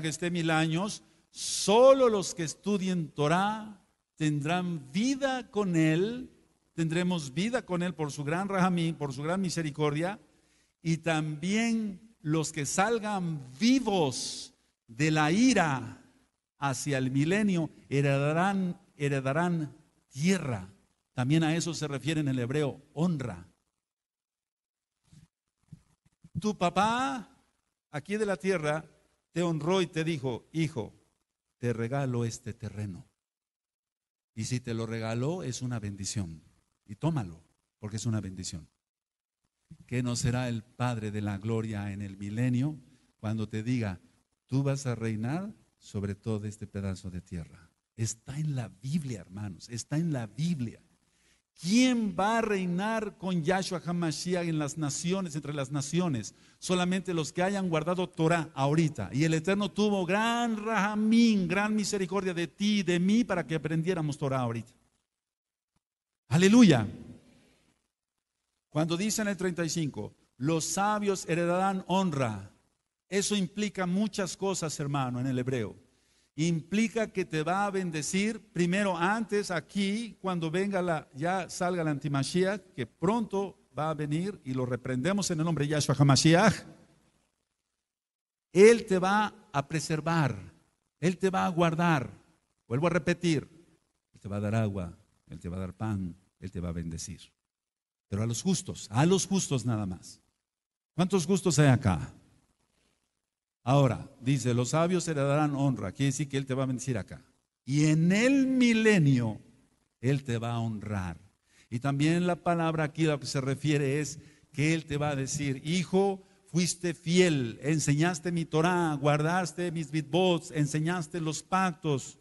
que esté mil años, solo los que estudien Torah tendrán vida con Él, tendremos vida con Él por su gran rajamín, por su gran misericordia, y también los que salgan vivos de la ira hacia el milenio heredarán, heredarán tierra. También a eso se refiere en el hebreo, honra. Tu papá aquí de la tierra te honró y te dijo, hijo, te regalo este terreno. Y si te lo regaló, es una bendición. Y tómalo, porque es una bendición. ¿Qué no será el Padre de la Gloria en el milenio cuando te diga, tú vas a reinar sobre todo este pedazo de tierra? Está en la Biblia, hermanos, está en la Biblia. ¿Quién va a reinar con Yahshua HaMashiach en las naciones, entre las naciones? Solamente los que hayan guardado Torah ahorita. Y el Eterno tuvo gran Rahamín, gran misericordia de ti, y de mí, para que aprendiéramos Torah ahorita. Aleluya. Cuando dice en el 35, los sabios heredarán honra. Eso implica muchas cosas, hermano, en el hebreo implica que te va a bendecir primero antes aquí, cuando venga la, ya salga la antimachía que pronto va a venir y lo reprendemos en el nombre de Yahshua HaMashiach. Él te va a preservar, Él te va a guardar. Vuelvo a repetir, Él te va a dar agua, Él te va a dar pan, Él te va a bendecir. Pero a los justos, a los justos nada más. ¿Cuántos justos hay acá? Ahora, dice, los sabios se le darán honra. Quiere decir que Él te va a bendecir acá. Y en el milenio, Él te va a honrar. Y también la palabra aquí a lo que se refiere es que Él te va a decir, hijo, fuiste fiel, enseñaste mi Torah, guardaste mis bitbots, enseñaste los pactos.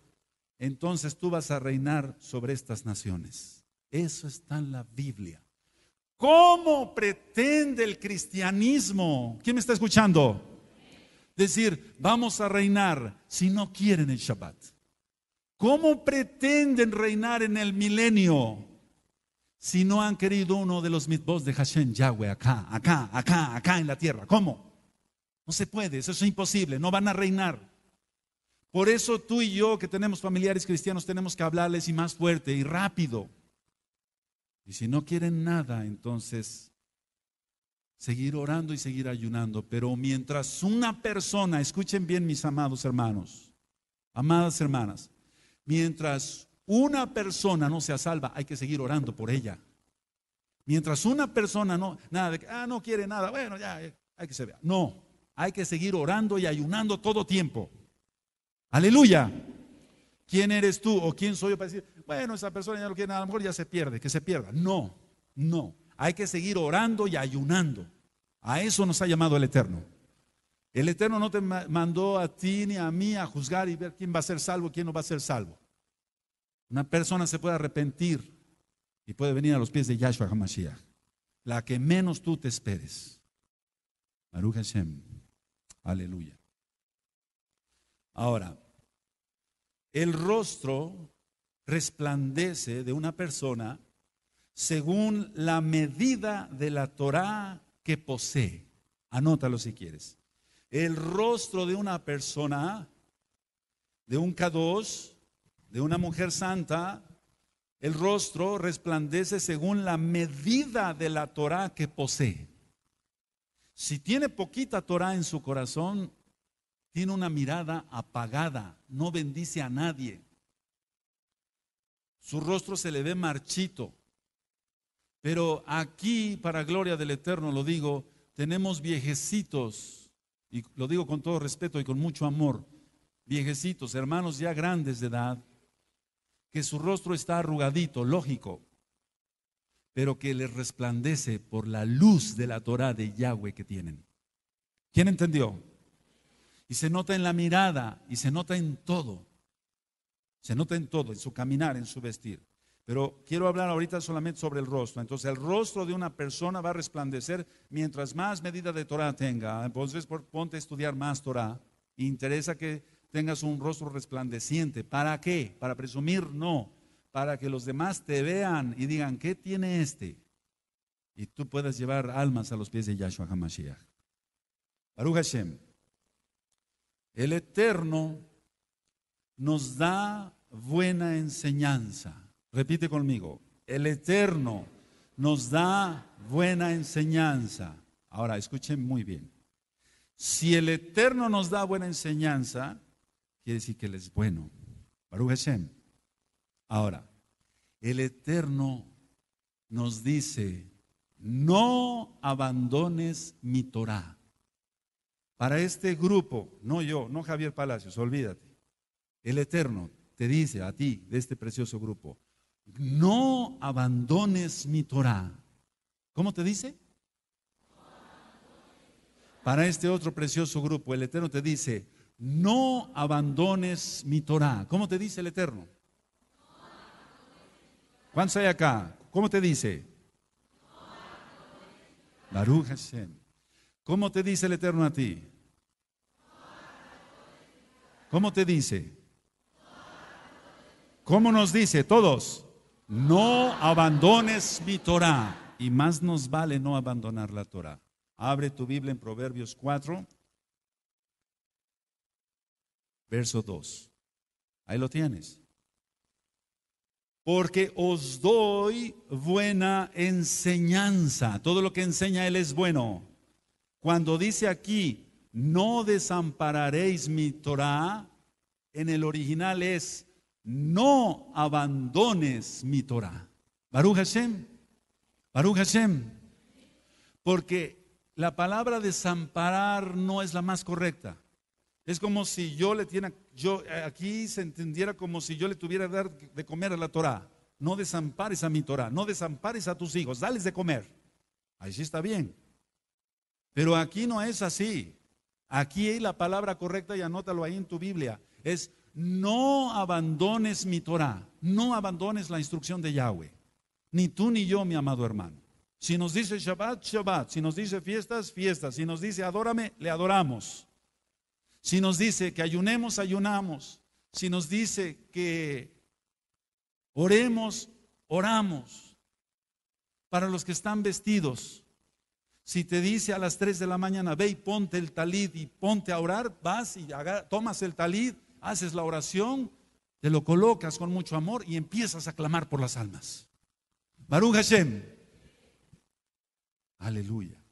Entonces tú vas a reinar sobre estas naciones. Eso está en la Biblia. ¿Cómo pretende el cristianismo? ¿Quién me está escuchando? decir, vamos a reinar si no quieren el Shabbat? ¿Cómo pretenden reinar en el milenio si no han querido uno de los mitbos de Hashem Yahweh acá, acá, acá, acá en la tierra? ¿Cómo? No se puede, eso es imposible, no van a reinar. Por eso tú y yo que tenemos familiares cristianos tenemos que hablarles y más fuerte y rápido. Y si no quieren nada, entonces seguir orando y seguir ayunando. Pero mientras una persona, escuchen bien mis amados hermanos, amadas hermanas, mientras una persona no sea salva, hay que seguir orando por ella. Mientras una persona no, nada de, ah, no quiere nada, bueno, ya, eh, hay que se vea. No, hay que seguir orando y ayunando todo tiempo. Aleluya. ¿Quién eres tú o quién soy yo para decir, bueno, esa persona ya no quiere nada, a lo mejor ya se pierde, que se pierda? No, no. Hay que seguir orando y ayunando. A eso nos ha llamado el Eterno. El Eterno no te mandó a ti ni a mí a juzgar y ver quién va a ser salvo, quién no va a ser salvo. Una persona se puede arrepentir y puede venir a los pies de Yahshua HaMashiach. La que menos tú te esperes. Hashem. Aleluya. Ahora, el rostro resplandece de una persona según la medida de la Torá que posee. Anótalo si quieres. El rostro de una persona, de un K2, de una mujer santa, el rostro resplandece según la medida de la Torá que posee. Si tiene poquita Torá en su corazón, tiene una mirada apagada, no bendice a nadie. Su rostro se le ve marchito, pero aquí, para gloria del Eterno, lo digo, tenemos viejecitos, y lo digo con todo respeto y con mucho amor, viejecitos, hermanos ya grandes de edad, que su rostro está arrugadito, lógico, pero que les resplandece por la luz de la Torah de Yahweh que tienen. ¿Quién entendió? Y se nota en la mirada, y se nota en todo, se nota en todo, en su caminar, en su vestir. Pero quiero hablar ahorita solamente sobre el rostro. Entonces, el rostro de una persona va a resplandecer mientras más medida de Torah tenga. Entonces, ponte a estudiar más Torah. Interesa que tengas un rostro resplandeciente. ¿Para qué? Para presumir, no. Para que los demás te vean y digan, ¿qué tiene este? Y tú puedas llevar almas a los pies de Yahshua HaMashiach. Baruch Hashem. El Eterno nos da buena enseñanza. Repite conmigo, el Eterno nos da buena enseñanza. Ahora, escuchen muy bien. Si el Eterno nos da buena enseñanza, quiere decir que Él es bueno. Baruch Hashem. Ahora, el Eterno nos dice, no abandones mi Torah. Para este grupo, no yo, no Javier Palacios, olvídate. El Eterno te dice a ti, de este precioso grupo, no abandones mi Torah. ¿Cómo te dice? Para este otro precioso grupo, el Eterno te dice, no abandones mi Torah. ¿Cómo te dice el Eterno? ¿Cuántos hay acá? ¿Cómo te dice? ¿Cómo te dice el Eterno a ti? ¿Cómo te dice? ¿Cómo nos dice? Todos no abandones mi Torah. Y más nos vale no abandonar la Torah. Abre tu Biblia en Proverbios 4, verso 2. Ahí lo tienes. Porque os doy buena enseñanza. Todo lo que enseña Él es bueno. Cuando dice aquí, no desampararéis mi Torah, en el original es, no abandones mi Torah. Baruch Hashem, Baruch Hashem, porque la palabra desamparar no es la más correcta. Es como si yo le tiene, yo eh, aquí se entendiera como si yo le tuviera que dar de comer a la Torah. No desampares a mi Torah, no desampares a tus hijos, dales de comer. Ahí sí está bien. Pero aquí no es así. Aquí hay la palabra correcta y anótalo ahí en tu Biblia. Es no abandones mi Torah, no abandones la instrucción de Yahweh, ni tú ni yo, mi amado hermano. Si nos dice Shabbat, Shabbat, si nos dice fiestas, fiestas, si nos dice adórame, le adoramos. Si nos dice que ayunemos, ayunamos. Si nos dice que oremos, oramos. Para los que están vestidos, si te dice a las 3 de la mañana, ve y ponte el talid y ponte a orar, vas y tomas el talid haces la oración, te lo colocas con mucho amor y empiezas a clamar por las almas. Baruch Hashem. Aleluya.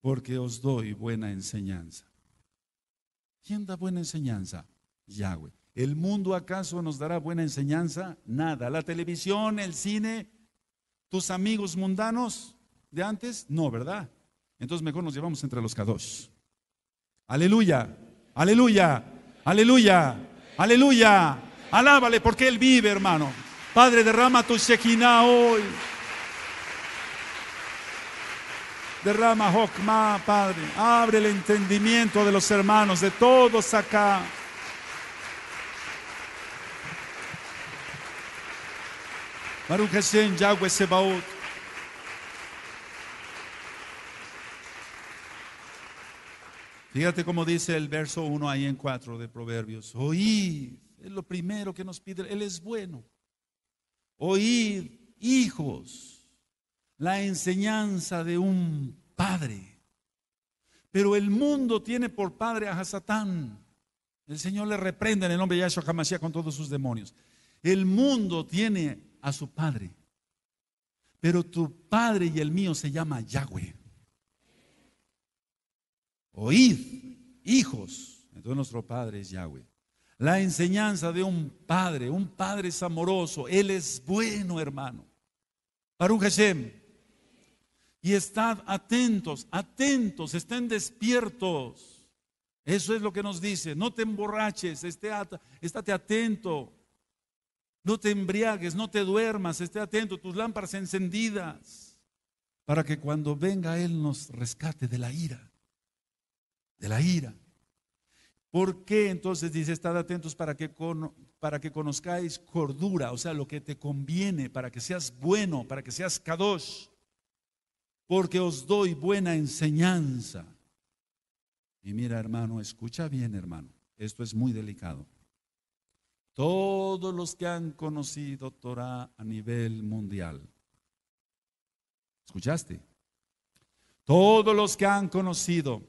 Porque os doy buena enseñanza. ¿Quién da buena enseñanza? Yahweh. ¿El mundo acaso nos dará buena enseñanza? Nada. La televisión, el cine, tus amigos mundanos de antes, no, ¿verdad? Entonces mejor nos llevamos entre los k Aleluya, aleluya. Aleluya, aleluya. Alábale porque Él vive, hermano. Padre, derrama tu Shekinah hoy. Derrama Jokma, Padre. Abre el entendimiento de los hermanos, de todos acá. Baruch Hashem, Yahweh Sebaot. Fíjate cómo dice el verso 1 ahí en 4 de Proverbios. Oíd, es lo primero que nos pide, Él es bueno. Oíd, hijos, la enseñanza de un padre. Pero el mundo tiene por padre a Hasatán. El Señor le reprende en el nombre de Yahshua Hamashiach con todos sus demonios. El mundo tiene a su padre. Pero tu padre y el mío se llama Yahweh. Oíd, hijos. Entonces nuestro Padre es Yahweh. La enseñanza de un Padre, un Padre es amoroso. Él es bueno, hermano. Baruch Hashem. Y estad atentos, atentos, estén despiertos. Eso es lo que nos dice. No te emborraches, esté estate atento. No te embriagues, no te duermas, esté atento, tus lámparas encendidas, para que cuando venga Él nos rescate de la ira de la ira. ¿Por qué entonces dice, estad atentos para que, para que conozcáis cordura, o sea, lo que te conviene, para que seas bueno, para que seas kadosh? Porque os doy buena enseñanza. Y mira, hermano, escucha bien, hermano, esto es muy delicado. Todos los que han conocido Torah a nivel mundial, ¿escuchaste? Todos los que han conocido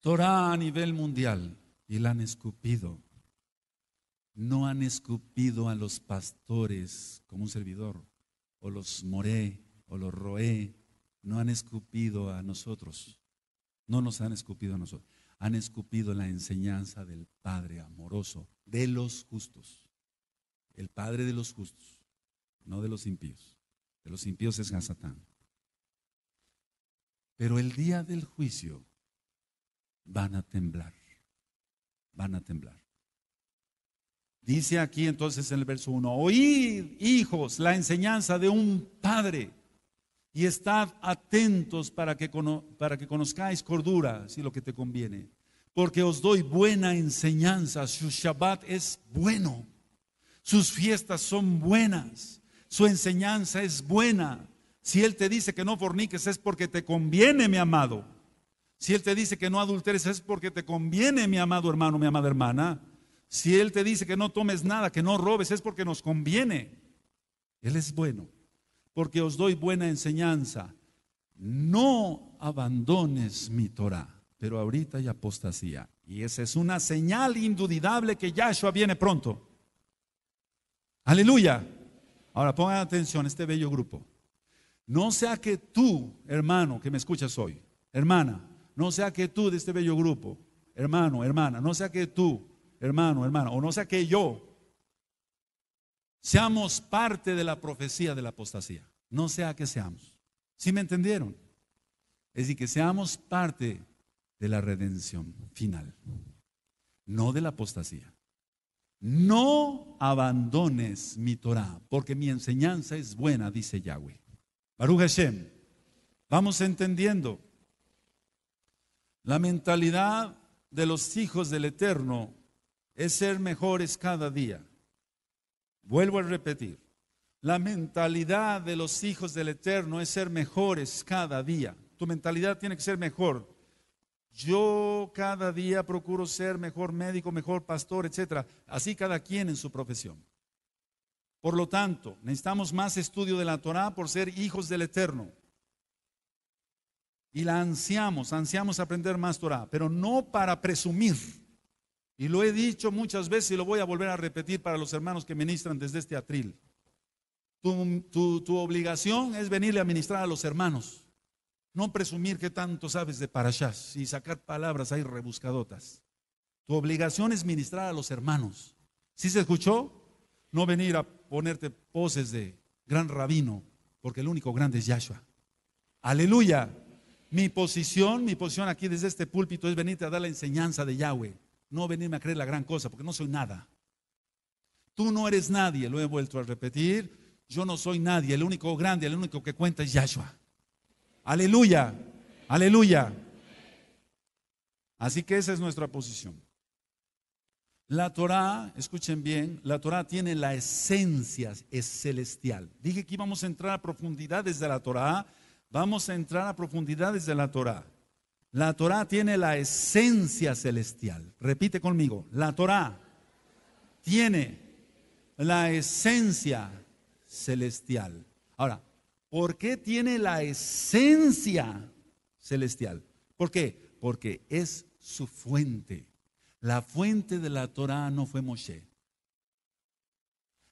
Torah a nivel mundial y la han escupido. No han escupido a los pastores como un servidor, o los moré, o los roé, no han escupido a nosotros. No nos han escupido a nosotros. Han escupido la enseñanza del Padre amoroso, de los justos. El Padre de los justos, no de los impíos. De los impíos es Gazatán Pero el día del juicio van a temblar, van a temblar. Dice aquí entonces en el verso 1, oíd hijos la enseñanza de un padre y estad atentos para que, para que conozcáis cordura, si lo que te conviene, porque os doy buena enseñanza, su Shabbat es bueno, sus fiestas son buenas, su enseñanza es buena. Si Él te dice que no forniques es porque te conviene, mi amado. Si Él te dice que no adulteres es porque te conviene, mi amado hermano, mi amada hermana. Si Él te dice que no tomes nada, que no robes, es porque nos conviene. Él es bueno, porque os doy buena enseñanza. No abandones mi Torah, pero ahorita hay apostasía. Y esa es una señal indudable que Yahshua viene pronto. Aleluya. Ahora pongan atención este bello grupo. No sea que tú, hermano, que me escuchas hoy, hermana, no sea que tú de este bello grupo, hermano, hermana, no sea que tú, hermano, hermana, o no sea que yo, seamos parte de la profecía de la apostasía. No sea que seamos. ¿Sí me entendieron? Es decir, que seamos parte de la redención final, no de la apostasía. No abandones mi Torah, porque mi enseñanza es buena, dice Yahweh. Baruch Hashem, vamos entendiendo. La mentalidad de los hijos del Eterno es ser mejores cada día. Vuelvo a repetir, la mentalidad de los hijos del Eterno es ser mejores cada día. Tu mentalidad tiene que ser mejor. Yo cada día procuro ser mejor médico, mejor pastor, etc. Así cada quien en su profesión. Por lo tanto, necesitamos más estudio de la Torah por ser hijos del Eterno y la ansiamos, ansiamos aprender más Torah, pero no para presumir. Y lo he dicho muchas veces y lo voy a volver a repetir para los hermanos que ministran desde este atril. Tu, obligación es venirle a ministrar a los hermanos, no presumir que tanto sabes de parashas y sacar palabras ahí rebuscadotas. Tu obligación es ministrar a los hermanos. ¿Sí se escuchó? No venir a ponerte poses de gran rabino, porque el único grande es Yahshua. Aleluya. Mi posición, mi posición aquí desde este púlpito es venirte a dar la enseñanza de Yahweh, no venirme a creer la gran cosa, porque no soy nada. Tú no eres nadie, lo he vuelto a repetir. Yo no soy nadie, el único grande, el único que cuenta es Yahshua. Aleluya, aleluya. Así que esa es nuestra posición. La Torah, escuchen bien, la Torah tiene la esencia es celestial. Dije que íbamos a entrar a profundidades de la Torah vamos a entrar a profundidades de la Torah. La Torah tiene la esencia celestial. Repite conmigo, la Torah tiene la esencia celestial. Ahora, ¿por qué tiene la esencia celestial? ¿Por qué? Porque es su fuente. La fuente de la Torah no fue Moshe.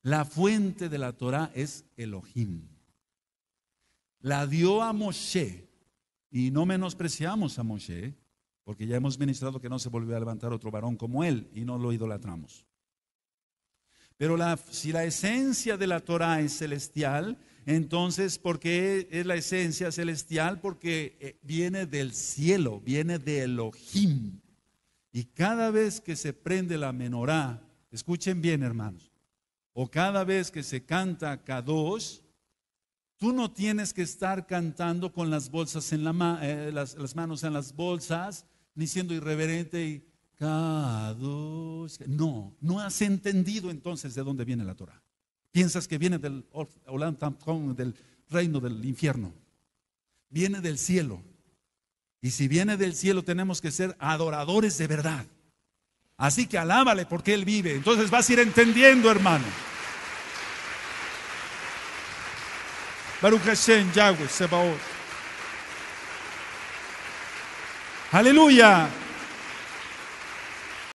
La fuente de la Torah es Elohim la dio a Moshe. Y no menospreciamos a Moshe, porque ya hemos ministrado que no se volvió a levantar otro varón como él y no lo idolatramos. Pero la, si la esencia de la Torah es celestial, entonces, ¿por qué es la esencia celestial? Porque eh, viene del cielo, viene de Elohim. Y cada vez que se prende la menorá, escuchen bien hermanos, o cada vez que se canta Kadosh, Tú no tienes que estar cantando con las bolsas en la eh, las, manos en las bolsas, ni siendo irreverente y No, no has entendido entonces de dónde viene la Torah. Piensas que viene del del reino del infierno. Viene del cielo. Y si viene del cielo tenemos que ser adoradores de verdad. Así que alábale porque Él vive. Entonces vas a ir entendiendo, hermano. Baruch Hashem, Yahweh, Sebaot. Aleluia!